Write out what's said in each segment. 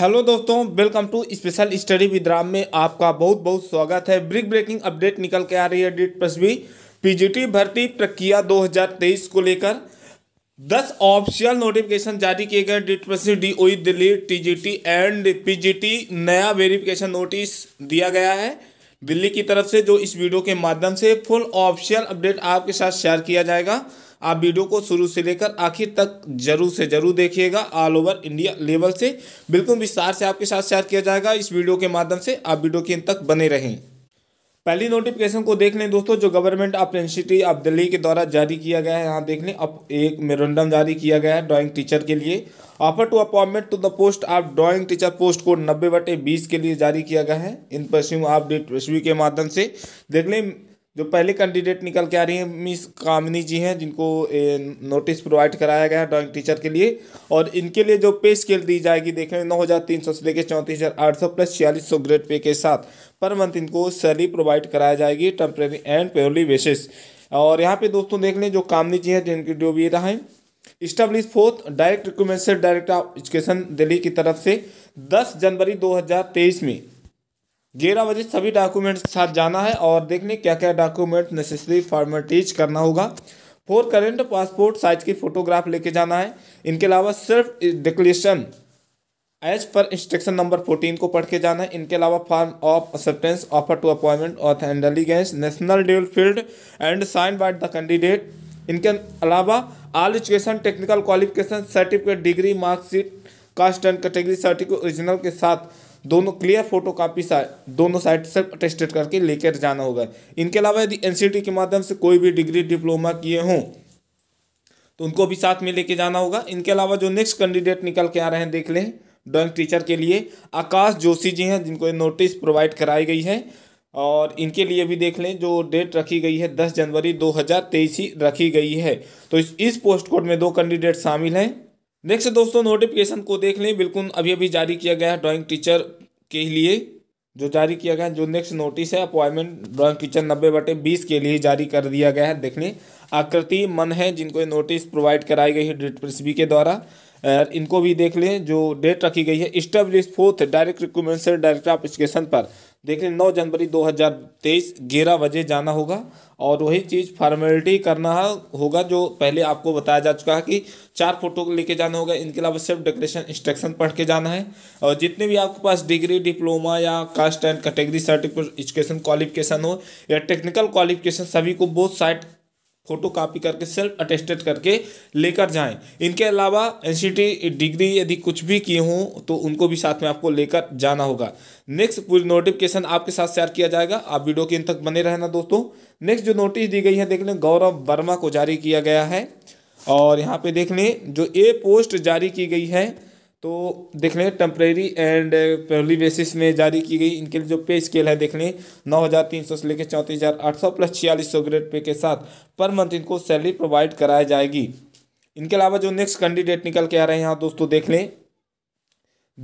hello दोस्तों welcome to special study with Ram में आपका बहुत बहुत स्वागत है ब्रिक ब्रेकिंग अपडेट निकल के आ रही है डेट भी पीजीटी भर्ती प्रक्रिया 2023 को लेकर 10 ऑफिशियल नोटिफिकेशन जारी किए गए date D DOE Delhi TGT and PGT नया वेरिफिकेशन नोटिस दिया गया है दिल्ली की तरफ से जो इस वीडियो के माध्यम से फुल ऑप्शियल अपडेट आपके साथ शेयर किया जाएगा आप वीडियो को शुरू से लेकर आखिर तक जरूर से जरूर देखिएगा ऑल ओवर इंडिया लेवल से बिल्कुल विस्तार से आपके साथ शेयर किया जाएगा इस वीडियो के माध्यम से आप वीडियो के अंत तक बने रहें पहली नोटिफिकेशन को देख लें दोस्तों जो गवर्नमेंट अप्रेंसिटी ऑफ दिल्ली के द्वारा जारी किया गया है यहाँ देख लें अब एक मेरेंडम जारी किया गया है ड्राइंग टीचर के लिए offer to appointment to the post of drawing teacher post को नब्बे बटे बीस के लिए जारी किया गया है इन परस्यू आप डेट के माध्यम से देख लें जो पहले कैंडिडेट निकल के आ रही हैं मिस कामनी जी हैं जिनको नोटिस प्रोवाइड कराया गया है ड्राइंग टीचर के लिए और इनके लिए जो पे स्केल दी जाएगी देखें नौ हज़ार तीन सौ से लेकर चौंतीस हज़ार आठ सौ प्लस छियालीस सौ ग्रेड पे के साथ पर मंथ इनको सैलरी प्रोवाइड कराया जाएगी टेम्प्रेरी एंड पेयरली बेसिस और यहाँ पे दोस्तों देख लें जो कामनी जी हैं जिनकी जो भी रहा है इस्टब्लिश फोर्थ डायरेक्ट रिक्रूटमेंट से डायरेक्ट एजुकेशन दिल्ली की तरफ से दस जनवरी दो हज़ार तेईस में ग्यारह बजे सभी डॉक्यूमेंट्स के साथ जाना है और देखने क्या क्या डॉक्यूमेंट नेसेसरी फॉर्मेटीज करना होगा फोर करेंट पासपोर्ट साइज की फ़ोटोग्राफ लेके जाना है इनके अलावा सिर्फ declaration as per instruction number fourteen को पढ़ के जाना है इनके अलावा form of acceptance offer to appointment of allegiance national duly filled and sign by the candidate इनके अलावा all education technical qualification certificate degree marksheet caste and category certificate original के साथ दोनों क्लियर फोटो कापी दोनों side से attested करके लेकर जाना होगा इनके अलावा यदि एनसीटी के माध्यम से कोई भी डिग्री डिप्लोमा किए हों तो उनको भी साथ में लेके जाना होगा इनके अलावा जो नेक्स्ट कैंडिडेट निकल के आ रहे हैं देख लें ड्राइंग टीचर के लिए आकाश जोशी जी हैं जिनको नोटिस प्रोवाइड कराई गई है और इनके लिए भी देख लें जो डेट रखी गई है दस जनवरी दो हज़ार तेईस ही रखी गई है तो इस इस पोस्ट कोड में दो कैंडिडेट शामिल हैं नेक्स्ट दोस्तों नोटिफिकेशन को देख लें बिल्कुल अभी अभी जारी किया गया है ड्राइंग टीचर के लिए जो जारी किया गया है जो नेक्स्ट नोटिस है अपॉइंटमेंट ड्राइंग टीचर नब्बे बटे बीस के लिए जारी कर दिया गया है देख लें आकृति मन है जिनको नोटिस प्रोवाइड कराई गई है डेट प्रिंसिपी के द्वारा इनको भी देख लें जो डेट रखी गई है स्टेब्लिश फोर्थ डायरेक्ट रिक्रूटमेंट से डायरेक्टर ऑफ एजुकेशन पर देख लें नौ जनवरी दो हज़ार तेईस ग्यारह बजे जाना होगा और वही चीज़ फॉर्मेलिटी करना होगा जो पहले आपको बताया जा चुका है कि चार फोटो लेके जाना होगा इनके अलावा सिर्फ डेकोरेशन इंस्ट्रक्शन पढ़ के जाना है और जितने भी आपके पास डिग्री डिप्लोमा या caste and category certificate education qualification हो या टेक्निकल क्वालिफिकेशन सभी को बोथ साइड फोटो कॉपी करके सेल्फ अटेस्टेड करके लेकर जाएं इनके अलावा एन डिग्री यदि कुछ भी किए हों तो उनको भी साथ में आपको लेकर जाना होगा नेक्स्ट पूरी नोटिफिकेशन आपके साथ शेयर किया जाएगा आप वीडियो के इन तक बने रहना दोस्तों नेक्स्ट जो नोटिस दी गई है देख लें गौरव वर्मा को जारी किया गया है और यहाँ पे देख लें जो ए पोस्ट जारी की गई है तो देख लें टेम्प्रेरी एंड पेरली बेसिस में जारी की गई इनके लिए जो पे स्केल है देख लें नौ हज़ार तीन सौ से लेकर चौंतीस हज़ार आठ सौ प्लस छियालीस सौ ग्रेड पे के साथ पर मंथ इनको सैलरी प्रोवाइड कराई जाएगी इनके अलावा जो नेक्स्ट कैंडिडेट निकल के आ रहे हैं यहाँ दोस्तों देख लें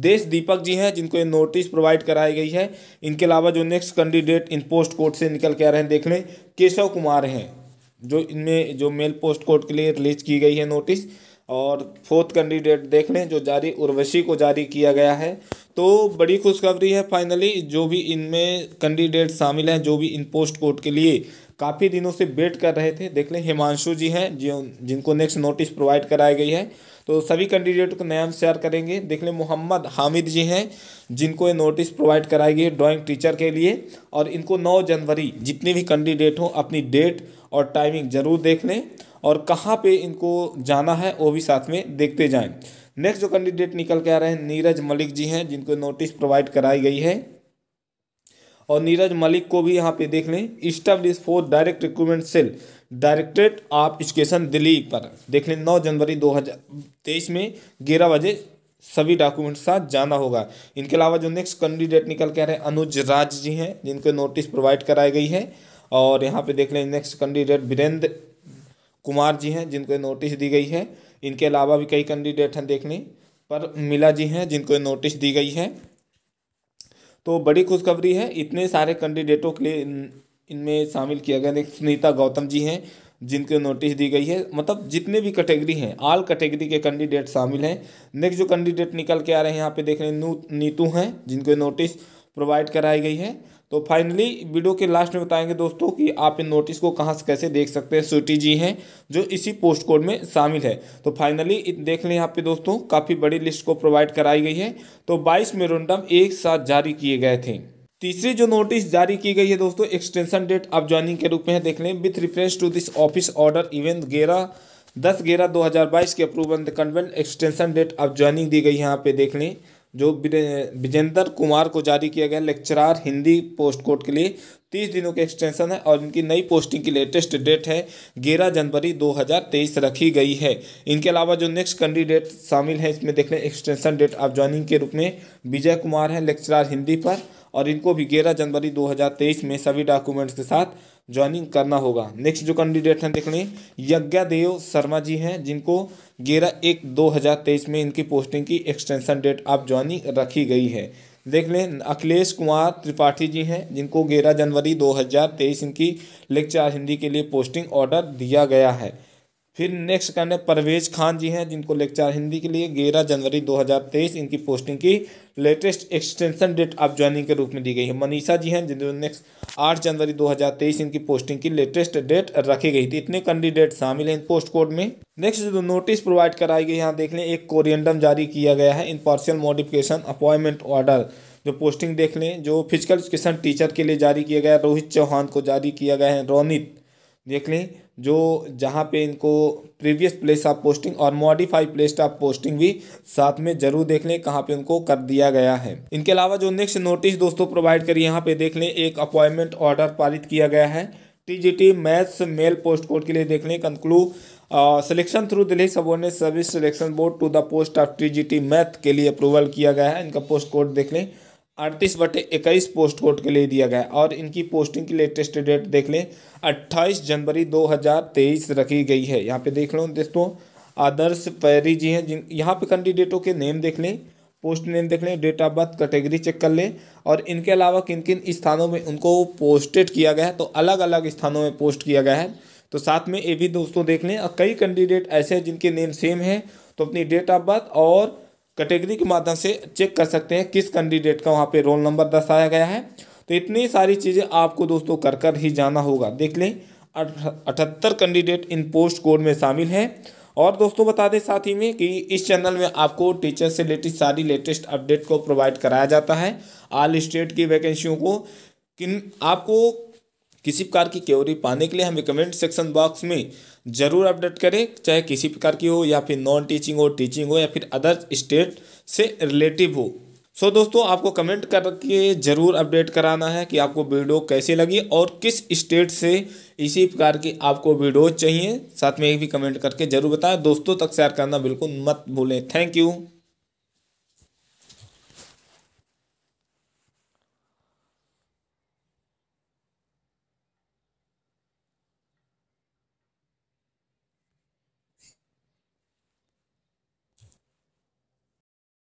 देश दीपक जी हैं जिनको ये नोटिस प्रोवाइड कराई गई है इनके अलावा जो नेक्स्ट कैंडिडेट इन पोस्ट कोर्ट से निकल के आ रहे हैं देख लें केशव कुमार हैं जो इनमें जो मेल पोस्ट कोर्ट के लिए रिलीज की गई है नोटिस और फोर्थ कैंडिडेट देख लें जो जारी उर्वशी को जारी किया गया है तो बड़ी खुशखबरी है फाइनली जो भी इनमें कैंडिडेट शामिल हैं जो भी इन पोस्ट कोर्ट के लिए काफ़ी दिनों से वेट कर रहे थे देख लें हिमांशु जी हैं जो जिनको नेक्स्ट नोटिस प्रोवाइड कराई गई है तो सभी कैंडिडेट को नाम शेयर करेंगे देख लें मोहम्मद हामिद जी हैं जिनको ये नोटिस प्रोवाइड कराई गई है ड्राॅइंग टीचर के लिए और इनको नौ जनवरी जितने भी कैंडिडेट हों अपनी डेट और टाइमिंग ज़रूर देख लें और कहाँ पे इनको जाना है वो भी साथ में देखते जाएं नेक्स्ट जो कैंडिडेट निकल के आ रहे हैं नीरज मलिक जी हैं जिनको नोटिस प्रोवाइड कराई गई है और नीरज मलिक को भी यहाँ पे देख लें establish for direct recruitment cell directorate of education Delhi पर देख लें नौ जनवरी दो हज़ार तेईस में ग्यारह बजे सभी डॉक्यूमेंट साथ जाना होगा इनके अलावा जो नेक्स्ट कैंडिडेट निकल के आ रहे हैं अनुज राज जी हैं जिनको नोटिस प्रोवाइड कराई गई है और यहाँ पे देख लें नेक्स्ट कैंडिडेट वीरेंद्र कुमार जी हैं जिनको नोटिस दी गई है इनके अलावा भी कई कैंडिडेट हैं देखने पर मिला जी हैं जिनको नोटिस दी गई है तो बड़ी खुशखबरी है इतने सारे कैंडिडेटों के लिए इनमें इन शामिल किया गया सुनीता गौतम जी हैं जिनको नोटिस दी गई है मतलब जितने भी कैटेगरी हैं आल कैटेगरी के कैंडिडेट शामिल हैं नेक्स्ट जो कैंडिडेट निकल के आ रहे हैं यहाँ पे देख रहे हैं नू नीतू हैं जिनको नोटिस प्रोवाइड कराई गई है तो फाइनली वीडियो के लास्ट में बताएंगे दोस्तों कि आप इन नोटिस को कहाँ से कैसे देख सकते हैं सूटी जी हैं जो इसी पोस्ट कोड में शामिल है तो फाइनली देख लें यहाँ पे दोस्तों काफ़ी बड़ी लिस्ट को प्रोवाइड कराई गई है तो बाईस मेरोडम एक साथ जारी किए गए थे तीसरी जो नोटिस जारी की गई है दोस्तों एक्सटेंशन डेट आप ज्वाइनिंग के रूप में है देख लें with reference to this office order इवेंट गेरा दस ग्यारह दो हज़ार बाईस के approve and convent extension date अब ज्वाइनिंग दी गई है यहाँ पे देख लें जो विजेंद्र कुमार को जारी किया गया लेक्चरार हिंदी पोस्ट कोड के लिए तीस दिनों के एक्सटेंशन है और इनकी नई पोस्टिंग की लेटेस्ट डेट है ग्यारह जनवरी 2023 रखी गई है इनके अलावा जो नेक्स्ट कैंडिडेट शामिल है इसमें देख लें एक्सटेंशन डेट ऑफ ज्वाइनिंग के रूप में विजय कुमार हैं लेक्चरार हिंदी पर और इनको भी ग्यारह जनवरी 2023 में सभी डॉक्यूमेंट्स के साथ ज्वाइनिंग करना होगा नेक्स्ट जो कैंडिडेट हैं देख लें यज्ञादेव शर्मा जी हैं जिनको ग्यारह एक 2023 में इनकी पोस्टिंग की एक्सटेंशन डेट ऑफ ज्वाइनिंग रखी गई है देख लें अखिलेश कुमार त्रिपाठी जी हैं जिनको ग्यारह जनवरी 2023 इनकी लेक्चर हिंदी के लिए पोस्टिंग ऑर्डर दिया गया है फिर नेक्स्ट करने है परवेज खान जी हैं जिनको लेक्चर हिंदी के लिए ग्यारह जनवरी 2023 इनकी पोस्टिंग की लेटेस्ट एक्सटेंशन डेट आप ज्वाइनिंग के रूप में दी गई है मनीषा जी हैं जिन्होंने नेक्स्ट आठ जनवरी 2023 इनकी पोस्टिंग की लेटेस्ट डेट रखी गई थी इतने कैंडिडेट शामिल हैं इन पोस्ट कोड में नेक्स्ट जो नोटिस प्रोवाइड कराई गई यहाँ देख लें एक कोरियंडम जारी किया गया है in partial modification appointment order जो पोस्टिंग देख लें जो फिजिकल एजुकेशन टीचर के लिए जारी किया गया रोहित चौहान को जारी किया गया है रोनित देख लें जो जहाँ पे इनको प्रीवियस प्लेस ऑफ पोस्टिंग और मॉडिफाइड प्लेस ऑफ पोस्टिंग भी साथ में जरूर देख लें कहाँ पे उनको कर दिया गया है इनके अलावा जो नेक्स्ट नोटिस दोस्तों प्रोवाइड करिए यहाँ पे देख लें एक अपॉइंटमेंट ऑर्डर पारित किया गया है TGT maths male post code के लिए देख लें कंक्लू selection through Delhi subordinate service selection board to the post of T math के लिए अप्रूवल किया गया है इनका पोस्ट कोड देख लें अड़तीस बटे इक्कीस पोस्ट कोड के लिए दिया गया और इनकी पोस्टिंग की लेटेस्ट डेट देख लें अट्ठाईस जनवरी 2023 रखी गई है यहाँ पे देख लो दोस्तों आदर्श पैरी जी हैं जिन यहाँ पे कैंडिडेटों के नेम देख लें पोस्ट नेम देख लें date of birth category check कर लें और इनके अलावा किन किन स्थानों में उनको पोस्टेड किया गया है तो अलग अलग स्थानों में पोस्ट किया गया है तो साथ में ये भी दोस्तों देख लें और कई कैंडिडेट ऐसे हैं जिनके नेम सेम हैं तो अपनी डेट ऑफ बर्थ और कैटेगरी के माध्यम से चेक कर सकते हैं किस कैंडिडेट का वहाँ पे रोल नंबर दर्शाया गया है तो इतनी सारी चीज़ें आपको दोस्तों कर कर ही जाना होगा देख लें अठहत्तर कैंडिडेट इन पोस्ट कोड में शामिल हैं और दोस्तों बता दें साथ ही में कि इस चैनल में आपको टीचर से रिलेटेड सारी लेटेस्ट अपडेट को प्रोवाइड कराया जाता है आल स्टेट की वैकेंसियों को किन आपको किसी प्रकार की क्योरी पाने के लिए हमें कमेंट सेक्शन बॉक्स में ज़रूर अपडेट करें चाहे किसी प्रकार की हो या फिर नॉन टीचिंग हो टीचिंग हो या फिर अदर स्टेट से रिलेटिव हो सो so, दोस्तों आपको कमेंट करके ज़रूर अपडेट कराना है कि आपको वीडियो कैसे लगी और किस स्टेट से इसी प्रकार की आपको वीडियो चाहिए साथ में एक भी कमेंट करके ज़रूर बताएं दोस्तों तक शेयर करना बिल्कुल मत भूलें थैंक यू